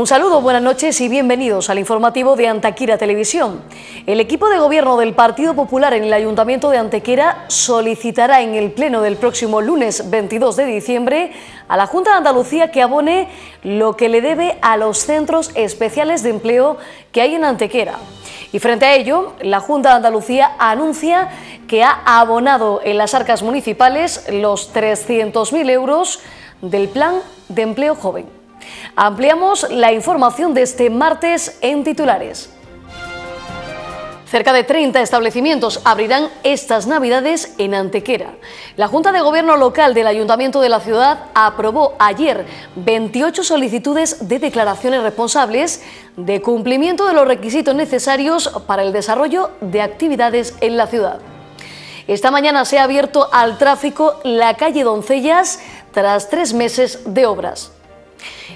Un saludo, buenas noches y bienvenidos al informativo de Antequera Televisión. El equipo de gobierno del Partido Popular en el Ayuntamiento de Antequera solicitará en el pleno del próximo lunes 22 de diciembre a la Junta de Andalucía que abone lo que le debe a los centros especiales de empleo que hay en Antequera. Y frente a ello, la Junta de Andalucía anuncia que ha abonado en las arcas municipales los 300.000 euros del Plan de Empleo Joven. Ampliamos la información de este martes en titulares. Cerca de 30 establecimientos abrirán estas Navidades en Antequera. La Junta de Gobierno Local del Ayuntamiento de la ciudad aprobó ayer 28 solicitudes de declaraciones responsables de cumplimiento de los requisitos necesarios para el desarrollo de actividades en la ciudad. Esta mañana se ha abierto al tráfico la calle Doncellas tras tres meses de obras.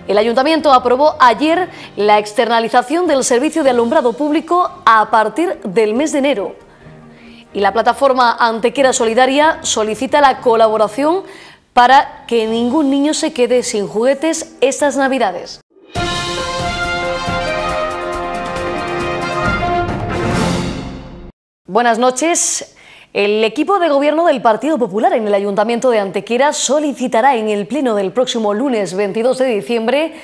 El ayuntamiento aprobó ayer la externalización del servicio de alumbrado público a partir del mes de enero. Y la plataforma Antequera Solidaria solicita la colaboración para que ningún niño se quede sin juguetes estas Navidades. Buenas noches. El equipo de gobierno del Partido Popular en el Ayuntamiento de Antequera solicitará en el pleno del próximo lunes 22 de diciembre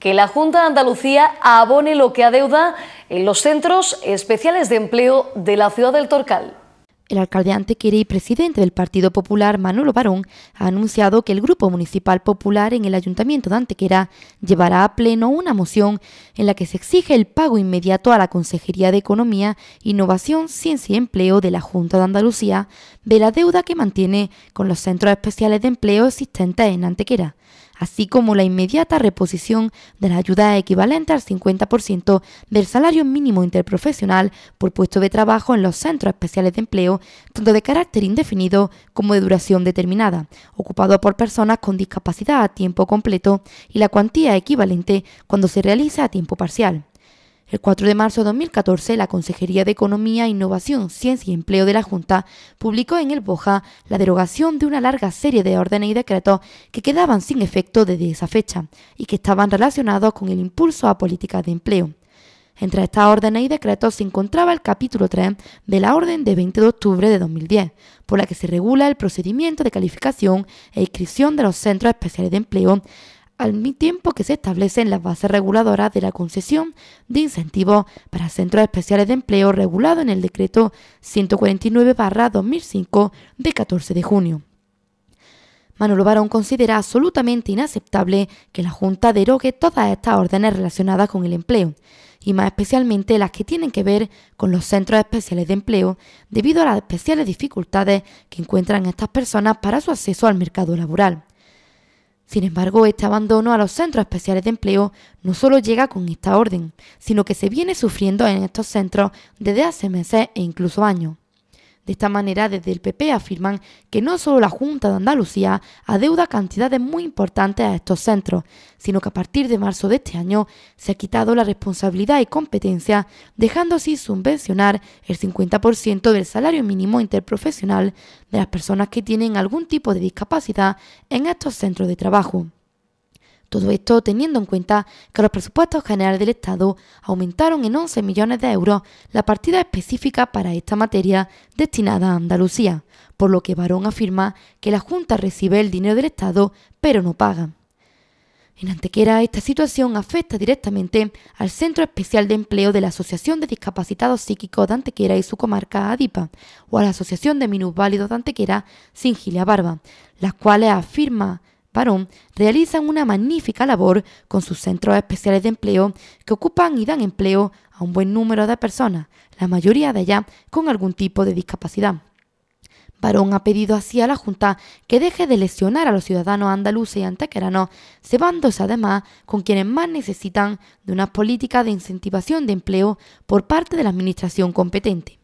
que la Junta de Andalucía abone lo que adeuda en los centros especiales de empleo de la ciudad del Torcal. El alcalde antequera y presidente del Partido Popular, Manolo Barón, ha anunciado que el Grupo Municipal Popular en el Ayuntamiento de Antequera llevará a pleno una moción en la que se exige el pago inmediato a la Consejería de Economía, Innovación, Ciencia y Empleo de la Junta de Andalucía de la deuda que mantiene con los centros especiales de empleo existentes en Antequera así como la inmediata reposición de la ayuda equivalente al 50% del salario mínimo interprofesional por puesto de trabajo en los centros especiales de empleo, tanto de carácter indefinido como de duración determinada, ocupado por personas con discapacidad a tiempo completo y la cuantía equivalente cuando se realiza a tiempo parcial. El 4 de marzo de 2014, la Consejería de Economía, Innovación, Ciencia y Empleo de la Junta publicó en el Boja la derogación de una larga serie de órdenes y decretos que quedaban sin efecto desde esa fecha y que estaban relacionados con el impulso a políticas de empleo. Entre estas órdenes y decretos se encontraba el capítulo 3 de la Orden de 20 de octubre de 2010, por la que se regula el procedimiento de calificación e inscripción de los centros especiales de empleo al mismo tiempo que se establecen las bases reguladoras de la concesión de incentivos para centros especiales de empleo regulado en el decreto 149-2005 de 14 de junio. Manolo Barón considera absolutamente inaceptable que la Junta derogue todas estas órdenes relacionadas con el empleo, y más especialmente las que tienen que ver con los centros especiales de empleo, debido a las especiales dificultades que encuentran estas personas para su acceso al mercado laboral. Sin embargo, este abandono a los centros especiales de empleo no solo llega con esta orden, sino que se viene sufriendo en estos centros desde hace meses e incluso años. De esta manera, desde el PP afirman que no solo la Junta de Andalucía adeuda cantidades muy importantes a estos centros, sino que a partir de marzo de este año se ha quitado la responsabilidad y competencia, dejando así subvencionar el 50% del salario mínimo interprofesional de las personas que tienen algún tipo de discapacidad en estos centros de trabajo. Todo esto teniendo en cuenta que los presupuestos generales del Estado aumentaron en 11 millones de euros la partida específica para esta materia destinada a Andalucía, por lo que Barón afirma que la Junta recibe el dinero del Estado pero no paga. En Antequera, esta situación afecta directamente al Centro Especial de Empleo de la Asociación de Discapacitados Psíquicos de Antequera y su comarca ADIPA, o a la Asociación de Minusválidos de Antequera, Singilia Barba, las cuales afirma varón realiza una magnífica labor con sus centros especiales de empleo que ocupan y dan empleo a un buen número de personas, la mayoría de ellas con algún tipo de discapacidad. Barón ha pedido así a la Junta que deje de lesionar a los ciudadanos andaluces y antequeranos, cebándose además con quienes más necesitan de una política de incentivación de empleo por parte de la Administración competente.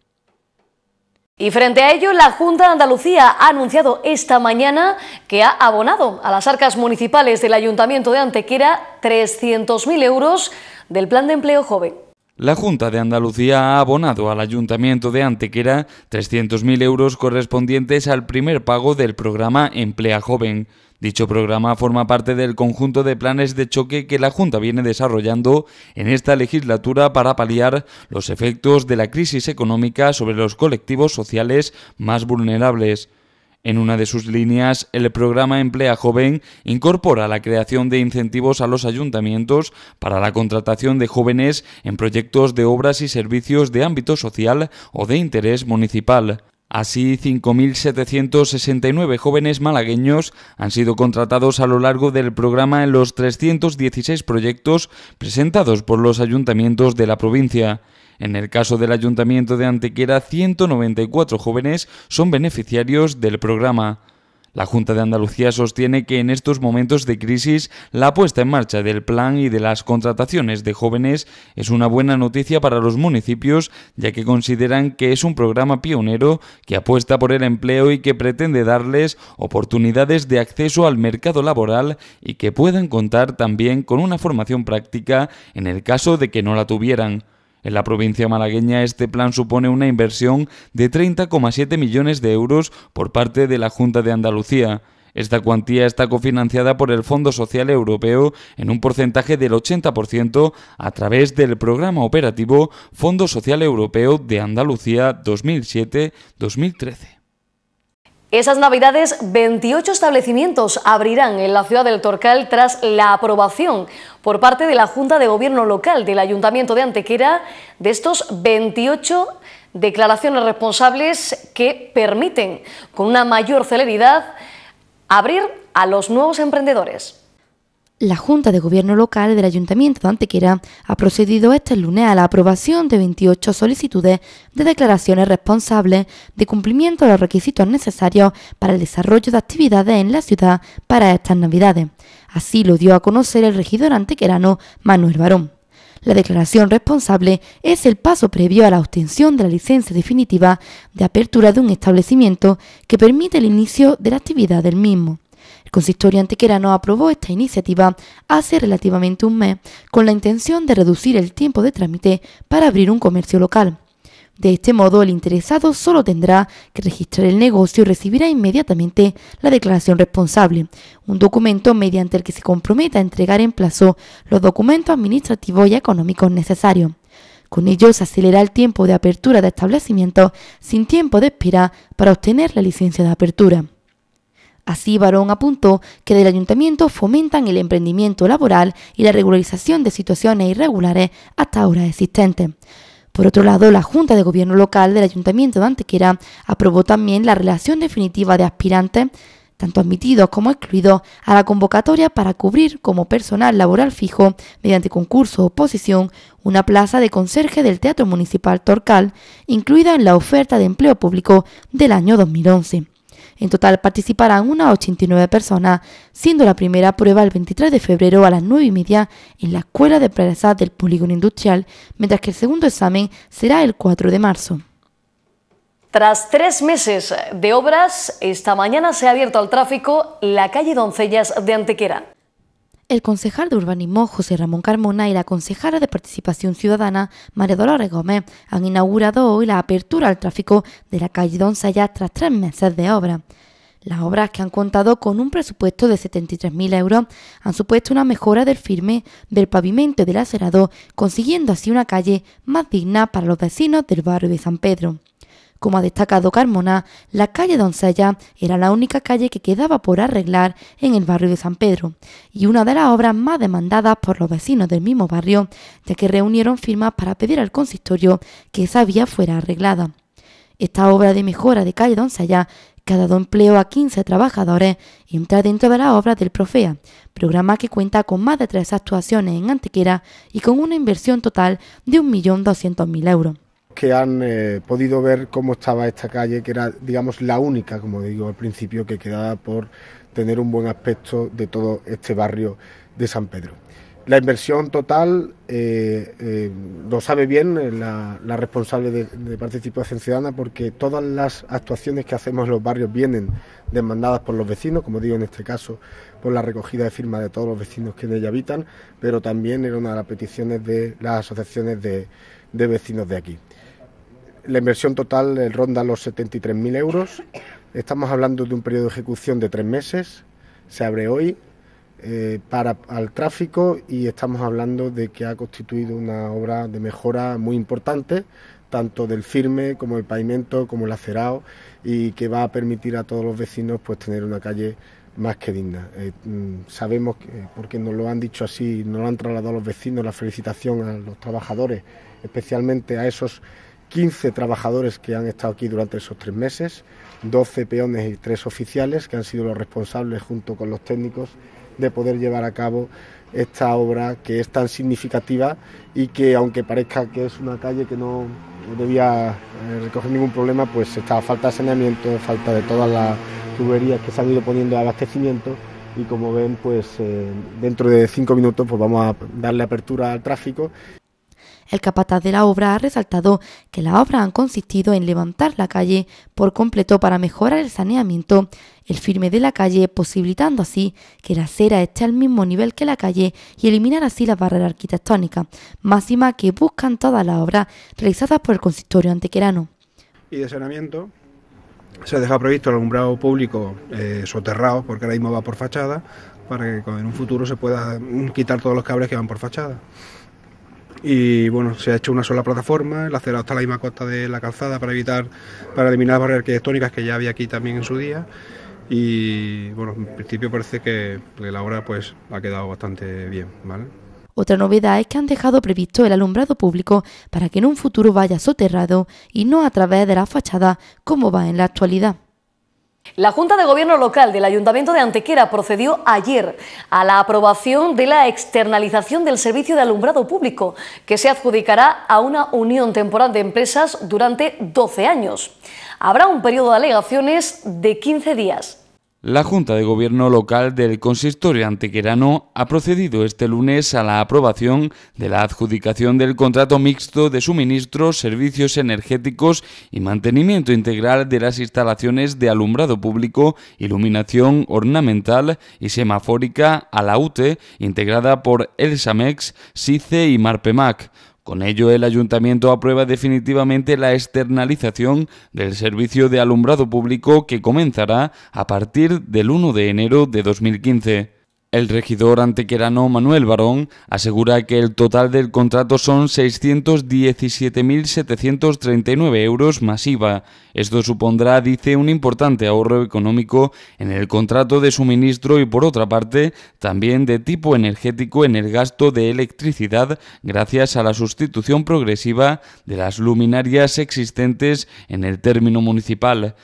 Y frente a ello, la Junta de Andalucía ha anunciado esta mañana que ha abonado a las arcas municipales del Ayuntamiento de Antequera 300.000 euros del Plan de Empleo Joven. La Junta de Andalucía ha abonado al Ayuntamiento de Antequera 300.000 euros correspondientes al primer pago del programa Emplea Joven. Dicho programa forma parte del conjunto de planes de choque que la Junta viene desarrollando en esta legislatura para paliar los efectos de la crisis económica sobre los colectivos sociales más vulnerables. En una de sus líneas, el programa Emplea Joven incorpora la creación de incentivos a los ayuntamientos para la contratación de jóvenes en proyectos de obras y servicios de ámbito social o de interés municipal. Así, 5.769 jóvenes malagueños han sido contratados a lo largo del programa en los 316 proyectos presentados por los ayuntamientos de la provincia. En el caso del ayuntamiento de Antequera, 194 jóvenes son beneficiarios del programa. La Junta de Andalucía sostiene que en estos momentos de crisis la puesta en marcha del plan y de las contrataciones de jóvenes es una buena noticia para los municipios, ya que consideran que es un programa pionero que apuesta por el empleo y que pretende darles oportunidades de acceso al mercado laboral y que puedan contar también con una formación práctica en el caso de que no la tuvieran. En la provincia malagueña este plan supone una inversión de 30,7 millones de euros por parte de la Junta de Andalucía. Esta cuantía está cofinanciada por el Fondo Social Europeo en un porcentaje del 80% a través del programa operativo Fondo Social Europeo de Andalucía 2007-2013. Esas navidades, 28 establecimientos abrirán en la ciudad del Torcal tras la aprobación por parte de la Junta de Gobierno Local del Ayuntamiento de Antequera de estos 28 declaraciones responsables que permiten con una mayor celeridad abrir a los nuevos emprendedores. La Junta de Gobierno Local del Ayuntamiento de Antequera ha procedido este lunes a la aprobación de 28 solicitudes de declaraciones responsables de cumplimiento de los requisitos necesarios para el desarrollo de actividades en la ciudad para estas Navidades. Así lo dio a conocer el regidor antequerano Manuel Barón. La declaración responsable es el paso previo a la obtención de la licencia definitiva de apertura de un establecimiento que permite el inicio de la actividad del mismo. El consistorio antequerano aprobó esta iniciativa hace relativamente un mes con la intención de reducir el tiempo de trámite para abrir un comercio local. De este modo, el interesado solo tendrá que registrar el negocio y recibirá inmediatamente la declaración responsable, un documento mediante el que se comprometa a entregar en plazo los documentos administrativos y económicos necesarios. Con ello se acelera el tiempo de apertura de establecimiento, sin tiempo de espera para obtener la licencia de apertura. Así, Barón apuntó que del ayuntamiento fomentan el emprendimiento laboral y la regularización de situaciones irregulares hasta ahora existentes. Por otro lado, la Junta de Gobierno Local del Ayuntamiento de Antequera aprobó también la relación definitiva de aspirantes, tanto admitidos como excluidos, a la convocatoria para cubrir como personal laboral fijo, mediante concurso o posición, una plaza de conserje del Teatro Municipal Torcal, incluida en la oferta de empleo público del año 2011. En total participarán unas 89 personas, siendo la primera prueba el 23 de febrero a las 9 y media en la Escuela de Empresas del Polígono Industrial, mientras que el segundo examen será el 4 de marzo. Tras tres meses de obras, esta mañana se ha abierto al tráfico la calle Doncellas de Antequera. El concejal de urbanismo José Ramón Carmona y la concejala de Participación Ciudadana María Dolores Gómez han inaugurado hoy la apertura al tráfico de la calle Don Sayas tras tres meses de obra. Las obras que han contado con un presupuesto de 73.000 euros han supuesto una mejora del firme del pavimento y del acerado, consiguiendo así una calle más digna para los vecinos del barrio de San Pedro. Como ha destacado Carmona, la calle Doncella era la única calle que quedaba por arreglar en el barrio de San Pedro y una de las obras más demandadas por los vecinos del mismo barrio, ya que reunieron firmas para pedir al consistorio que esa vía fuera arreglada. Esta obra de mejora de calle Doncella que ha dado empleo a 15 trabajadores, entra dentro de la obra del Profea, programa que cuenta con más de tres actuaciones en Antequera y con una inversión total de 1.200.000 euros que han eh, podido ver cómo estaba esta calle, que era, digamos, la única, como digo al principio, que quedaba por tener un buen aspecto de todo este barrio de San Pedro. La inversión total eh, eh, lo sabe bien la, responsable de, Participación Ciudadana porque todas las actuaciones que hacemos en los barrios vienen demandadas por los vecinos, como digo en este caso, por la recogida de firmas de todos los vecinos que en ella habitan, pero también era una de las peticiones de las asociaciones de vecinos de aquí. La inversión total eh, ronda los 73.000 euros. Estamos hablando de un periodo de ejecución de tres meses. Se abre hoy eh, para al tráfico y estamos hablando de que ha constituido una obra de mejora muy importante tanto del firme como el pavimento como el acerado y que va a permitir a todos los vecinos pues tener una calle más que digna. Eh, mm, sabemos que, porque nos lo han dicho así, nos lo han trasladado a los vecinos, la felicitación a los trabajadores, especialmente a esos 15 trabajadores que han estado aquí durante esos tres meses, 12 peones y tres oficiales que han sido los responsables junto con los técnicos de poder llevar a cabo esta obra que es tan significativa y que aunque parezca que es una calle que no debía eh, recoger ningún problema, pues está falta de saneamiento, falta de todas las tuberías que se han ido poniendo de abastecimiento y como ven, pues eh, dentro de cinco minutos pues vamos a darle apertura al tráfico el capataz de la obra ha resaltado que las obras han consistido en levantar la calle por completo para mejorar el saneamiento, el firme de la calle, posibilitando así que la acera esté al mismo nivel que la calle y eliminar así la barrera arquitectónica, máxima que buscan todas las obras realizadas por el consistorio antequerano. Y de saneamiento, se ha dejado previsto el alumbrado público eh, soterrado, porque ahora mismo va por fachada, para que en un futuro se pueda quitar todos los cables que van por fachada y bueno, se ha hecho una sola plataforma, el acera está a la misma costa de la calzada para evitar, para eliminar barreras arquitectónicas que ya había aquí también en su día y bueno, en principio parece que la obra pues ha quedado bastante bien, Otra novedad es que han dejado previsto el alumbrado público para que en un futuro vaya soterrado y no a través de la fachada como va en la actualidad. La Junta de Gobierno Local del Ayuntamiento de Antequera procedió ayer a la aprobación de la externalización del servicio de alumbrado público, que se adjudicará a una unión temporal de empresas durante 12 años. Habrá un periodo de alegaciones de 15 días. La Junta de Gobierno Local del Consistorio Antequerano ha procedido este lunes a la aprobación de la adjudicación del contrato mixto de suministro, servicios energéticos y mantenimiento integral de las instalaciones de alumbrado público, iluminación ornamental y semafórica a la UTE, integrada por Elsamex, SICE y MARPEMAC. Con ello, el ayuntamiento aprueba definitivamente la externalización del servicio de alumbrado público que comenzará a partir del 1 de enero de 2015. El regidor antequerano Manuel Barón asegura que el total del contrato son 617.739 euros masiva. Esto supondrá, dice, un importante ahorro económico en el contrato de suministro y, por otra parte, también de tipo energético en el gasto de electricidad gracias a la sustitución progresiva de las luminarias existentes en el término municipal.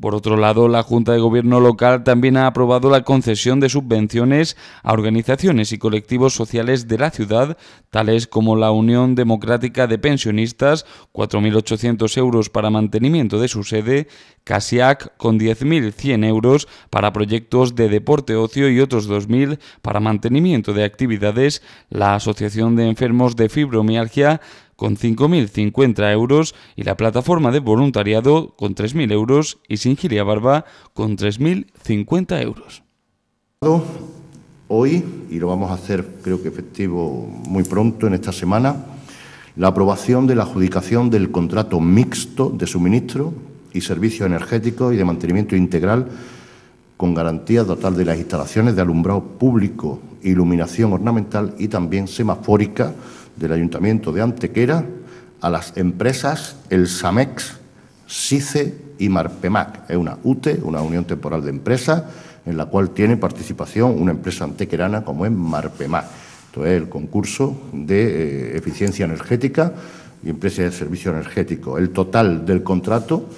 Por otro lado, la Junta de Gobierno local también ha aprobado la concesión de subvenciones a organizaciones y colectivos sociales de la ciudad, tales como la Unión Democrática de Pensionistas, 4.800 euros para mantenimiento de su sede, CASIAC con 10.100 euros para proyectos de deporte ocio y otros 2.000 para mantenimiento de actividades, la Asociación de Enfermos de Fibromialgia con 5.050 euros y la plataforma de voluntariado con 3.000 euros y Sin Barba con 3.050 euros. Hoy, y lo vamos a hacer creo que efectivo muy pronto en esta semana, la aprobación de la adjudicación del contrato mixto de suministro y servicio energético... y de mantenimiento integral con garantía total de las instalaciones de alumbrado público, iluminación ornamental y también semafórica del Ayuntamiento de Antequera a las empresas El Samex, SICE y Marpemac. Es una UTE, una Unión Temporal de Empresas, en la cual tiene participación una empresa antequerana como es Marpemac. Esto es el concurso de eh, eficiencia energética y empresa de servicio energético. El total del contrato,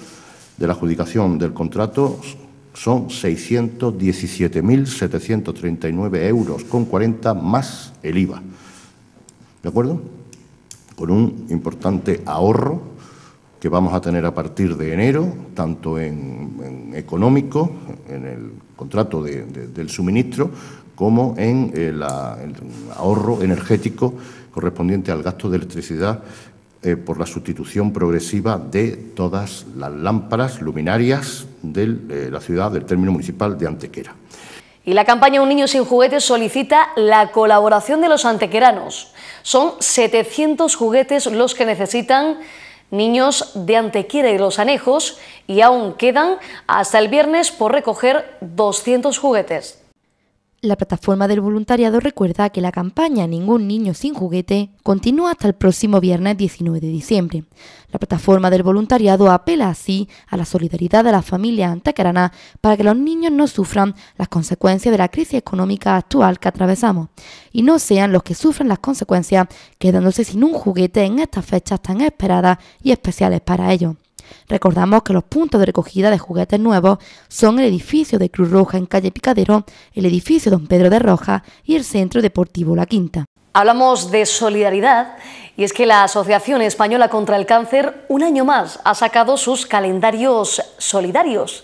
de la adjudicación del contrato, son 617.739 euros con 40 más el IVA. ¿De acuerdo? Con un importante ahorro que vamos a tener a partir de enero, tanto en, económico, en el contrato del suministro, como en eh, el, ahorro energético correspondiente al gasto de electricidad eh, por la sustitución progresiva de todas las lámparas luminarias de eh, la ciudad, del término municipal de Antequera. Y la campaña Un Niño Sin Juguetes solicita la colaboración de los antequeranos. Son 700 juguetes los que necesitan niños de Antequera y Los Anejos y aún quedan hasta el viernes por recoger 200 juguetes. La plataforma del voluntariado recuerda que la campaña Ningún niño sin juguete continúa hasta el próximo viernes 19 de diciembre. La plataforma del voluntariado apela así a la solidaridad de las familias antequeranas para que los niños no sufran las consecuencias de la crisis económica actual que atravesamos y no sean los que sufren las consecuencias quedándose sin un juguete en estas fechas tan esperadas y especiales para ellos. Recordamos que los puntos de recogida de juguetes nuevos son el edificio de Cruz Roja en calle Picadero, el edificio Don Pedro de Roja y el Centro Deportivo La Quinta. Hablamos de solidaridad y es que la Asociación Española contra el Cáncer un año más ha sacado sus calendarios solidarios.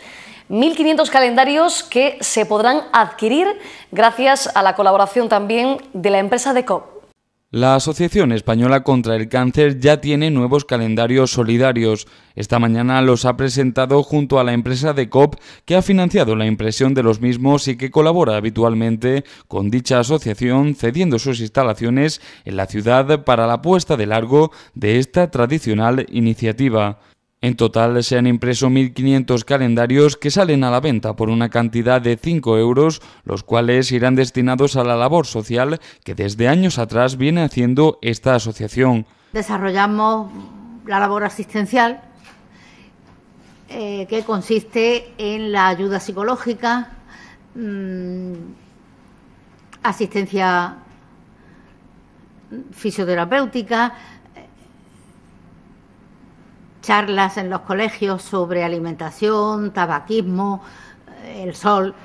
1.500 calendarios que se podrán adquirir gracias a la colaboración también de la empresa de COP. La Asociación Española contra el Cáncer ya tiene nuevos calendarios solidarios. Esta mañana los ha presentado junto a la empresa de COP que ha financiado la impresión de los mismos y que colabora habitualmente con dicha asociación cediendo sus instalaciones en la ciudad para la puesta de largo de esta tradicional iniciativa. En total se han impreso 1.500 calendarios que salen a la venta por una cantidad de 5 euros, los cuales irán destinados a la labor social que desde años atrás viene haciendo esta asociación. Desarrollamos la labor asistencial, eh, que consiste en la ayuda psicológica, mm, asistencia fisioterapéutica, charlas en los colegios sobre alimentación, tabaquismo, eh, el sol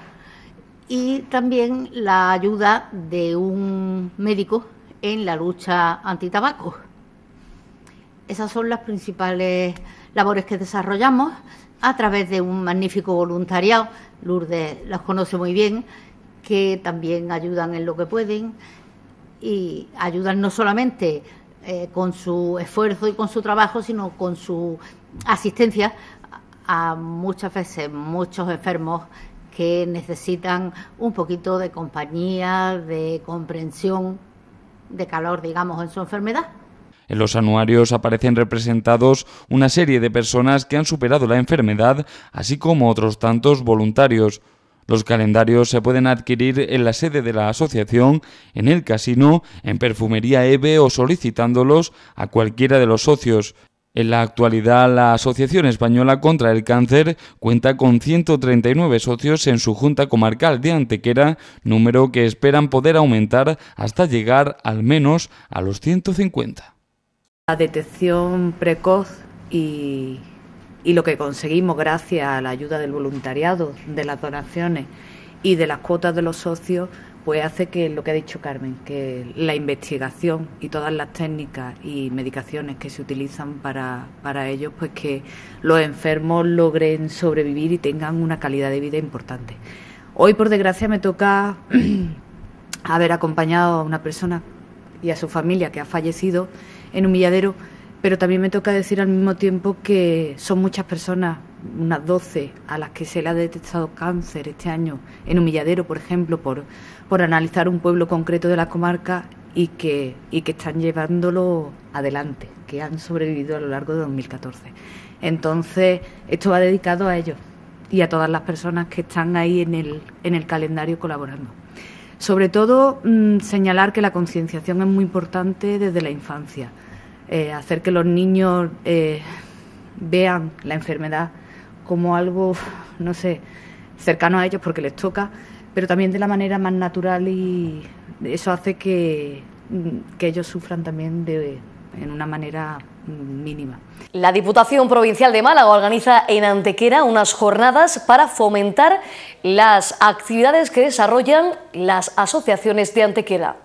y también la ayuda de un médico en la lucha antitabaco. Esas son las principales labores que desarrollamos a través de un magnífico voluntariado. Lourdes los conoce muy bien, que también ayudan en lo que pueden y ayudan no solamente eh, con su esfuerzo y con su trabajo, sino con su asistencia a muchas veces muchos enfermos que necesitan un poquito de compañía, de comprensión, de calor, digamos, en su enfermedad. En los anuarios aparecen representados una serie de personas que han superado la enfermedad, así como otros tantos voluntarios. Los calendarios se pueden adquirir en la sede de la asociación, en el casino, en Perfumería EVE o solicitándolos a cualquiera de los socios. En la actualidad, la Asociación Española contra el Cáncer cuenta con 139 socios en su Junta Comarcal de Antequera, número que esperan poder aumentar hasta llegar al menos a los 150. La detección precoz y y lo que conseguimos gracias a la ayuda del voluntariado, de las donaciones y de las cuotas de los socios, pues hace que lo que ha dicho Carmen, que la investigación y todas las técnicas y medicaciones que se utilizan para, para ellos, pues que los enfermos logren sobrevivir y tengan una calidad de vida importante. Hoy, por desgracia, me toca haber acompañado a una persona y a su familia que ha fallecido en un milladero pero también me toca decir al mismo tiempo que son muchas personas, unas doce, a las que se le ha detectado cáncer este año, en Humilladero, por ejemplo, por, por analizar un pueblo concreto de la comarca y que, y que están llevándolo adelante, que han sobrevivido a lo largo de 2014. Entonces, esto va dedicado a ellos y a todas las personas que están ahí en el, en el calendario colaborando. Sobre todo, mm, señalar que la concienciación es muy importante desde la infancia eh, hacer que los niños eh, vean la enfermedad como algo, no sé, cercano a ellos porque les toca, pero también de la manera más natural y eso hace que, mm, que ellos sufran también de, en una manera mm, mínima. La Diputación Provincial de Málaga organiza en Antequera unas jornadas para fomentar las actividades que desarrollan las asociaciones de Antequera.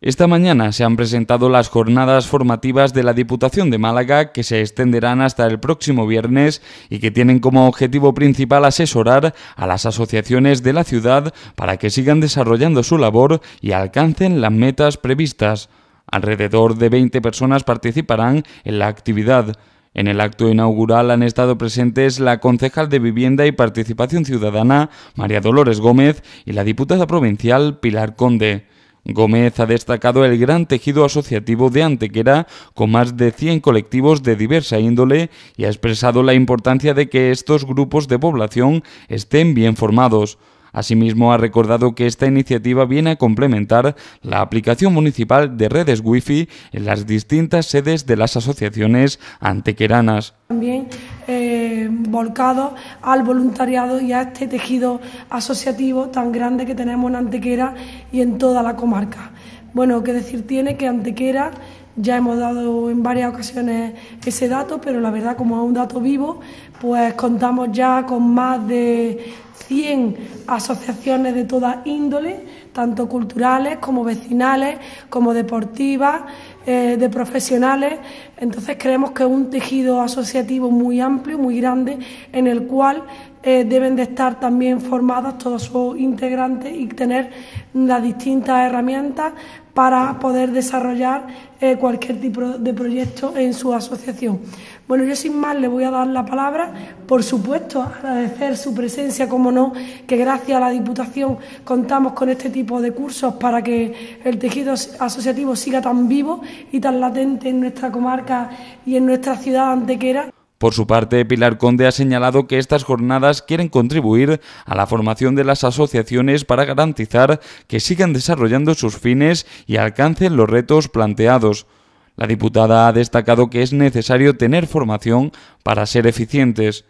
Esta mañana se han presentado las jornadas formativas de la Diputación de Málaga que se extenderán hasta el próximo viernes y que tienen como objetivo principal asesorar a las asociaciones de la ciudad para que sigan desarrollando su labor y alcancen las metas previstas. Alrededor de 20 personas participarán en la actividad. En el acto inaugural han estado presentes la concejal de Vivienda y Participación Ciudadana, María Dolores Gómez, y la diputada provincial, Pilar Conde. Gómez ha destacado el gran tejido asociativo de Antequera, con más de 100 colectivos de diversa índole, y ha expresado la importancia de que estos grupos de población estén bien formados. Asimismo, ha recordado que esta iniciativa viene a complementar la aplicación municipal de redes wifi en las distintas sedes de las asociaciones antequeranas. También eh, volcado al voluntariado y a este tejido asociativo tan grande que tenemos en Antequera y en toda la comarca. Bueno, qué decir tiene que Antequera ya hemos dado en varias ocasiones ese dato, pero la verdad como es un dato vivo, pues contamos ya con más de 100 asociaciones de toda índole, tanto culturales como vecinales, como deportivas, eh, de profesionales. Entonces creemos que es un tejido asociativo muy amplio, muy grande, en el cual eh, deben de estar también formadas todos sus integrantes y tener las distintas herramientas para poder desarrollar eh, cualquier tipo de proyecto en su asociación. Bueno, yo sin más le voy a dar la palabra, por supuesto, agradecer su presencia, como no, que gracias a la Diputación contamos con este tipo de cursos para que el tejido asociativo siga tan vivo y tan latente en nuestra comarca y en nuestra ciudad antequera. Por su parte, Pilar Conde ha señalado que estas jornadas quieren contribuir a la formación de las asociaciones para garantizar que sigan desarrollando sus fines y alcancen los retos planteados. La diputada ha destacado que es necesario tener formación para ser eficientes.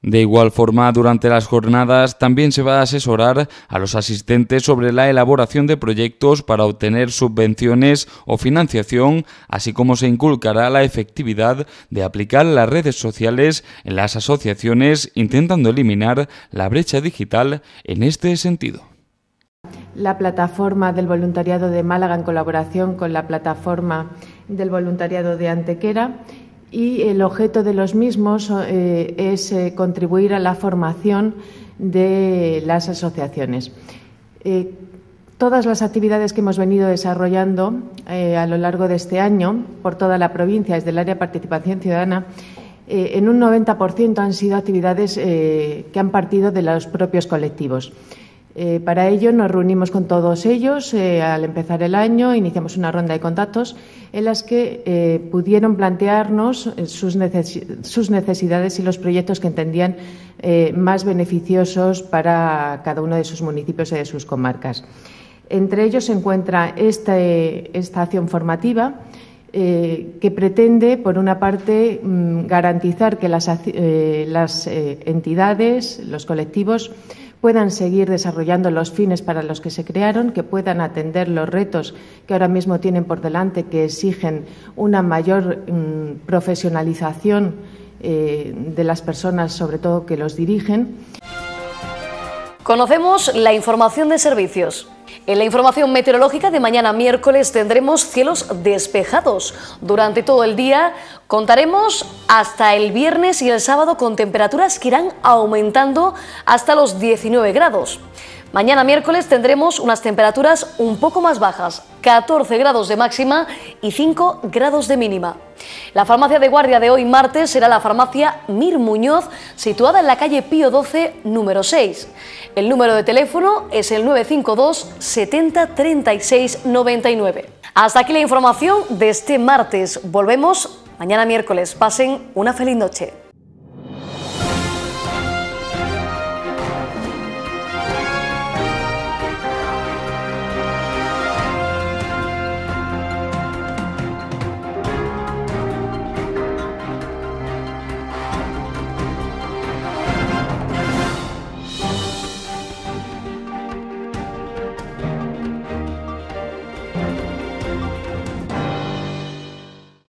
De igual forma, durante las jornadas también se va a asesorar a los asistentes sobre la elaboración de proyectos para obtener subvenciones o financiación, así como se inculcará la efectividad de aplicar las redes sociales en las asociaciones intentando eliminar la brecha digital en este sentido. La plataforma del voluntariado de Málaga en colaboración con la plataforma del voluntariado de Antequera y el objeto de los mismos eh, es eh, contribuir a la formación de las asociaciones. Eh, todas las actividades que hemos venido desarrollando a lo largo de este año por toda la provincia, desde el área de participación ciudadana, en un 90% han sido actividades que han partido de los propios colectivos. Eh, para ello nos reunimos con todos ellos eh, al empezar el año, iniciamos una ronda de contactos en las que eh, pudieron plantearnos sus, necesidades y los proyectos que entendían más beneficiosos para cada uno de sus municipios y de sus comarcas. Entre ellos se encuentra este, esta acción formativa. que pretende, por una parte, mm, garantizar que las, entidades, los colectivos, puedan seguir desarrollando los fines para los que se crearon, que puedan atender los retos que ahora mismo tienen por delante, que exigen una mayor mm, profesionalización eh, de las personas, sobre todo que los dirigen. Conocemos la información de servicios. En la información meteorológica de mañana miércoles tendremos cielos despejados durante todo el día Contaremos hasta el viernes y el sábado con temperaturas que irán aumentando hasta los 19 grados. Mañana miércoles tendremos unas temperaturas un poco más bajas, 14 grados de máxima y 5 grados de mínima. La farmacia de guardia de hoy martes será la farmacia Mir Muñoz, situada en la calle Pío 12, número 6. El número de teléfono es el 952 70 36 99. Hasta aquí la información de este martes. Volvemos Mañana miércoles. Pasen una feliz noche.